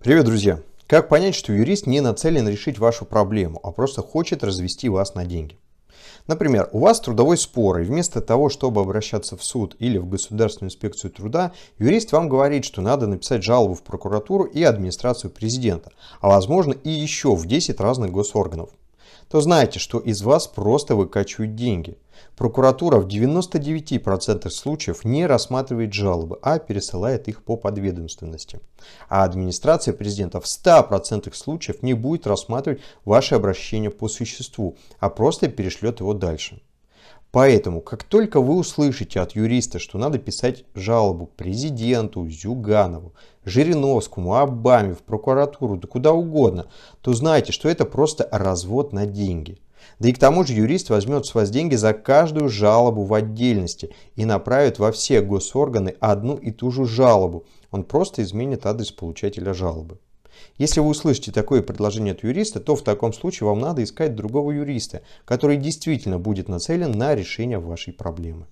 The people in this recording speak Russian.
Привет, друзья! Как понять, что юрист не нацелен решить вашу проблему, а просто хочет развести вас на деньги? Например, у вас трудовой спор, и вместо того, чтобы обращаться в суд или в Государственную инспекцию труда, юрист вам говорит, что надо написать жалобу в прокуратуру и администрацию президента, а возможно и еще в 10 разных госорганов то знайте, что из вас просто выкачивают деньги. Прокуратура в 99% случаев не рассматривает жалобы, а пересылает их по подведомственности. А администрация президента в 100% случаев не будет рассматривать ваше обращение по существу, а просто перешлет его дальше. Поэтому, как только вы услышите от юриста, что надо писать жалобу президенту, Зюганову, Жириновскому, Обаме, в прокуратуру, да куда угодно, то знайте, что это просто развод на деньги. Да и к тому же юрист возьмет с вас деньги за каждую жалобу в отдельности и направит во все госорганы одну и ту же жалобу. Он просто изменит адрес получателя жалобы. Если вы услышите такое предложение от юриста, то в таком случае вам надо искать другого юриста, который действительно будет нацелен на решение вашей проблемы.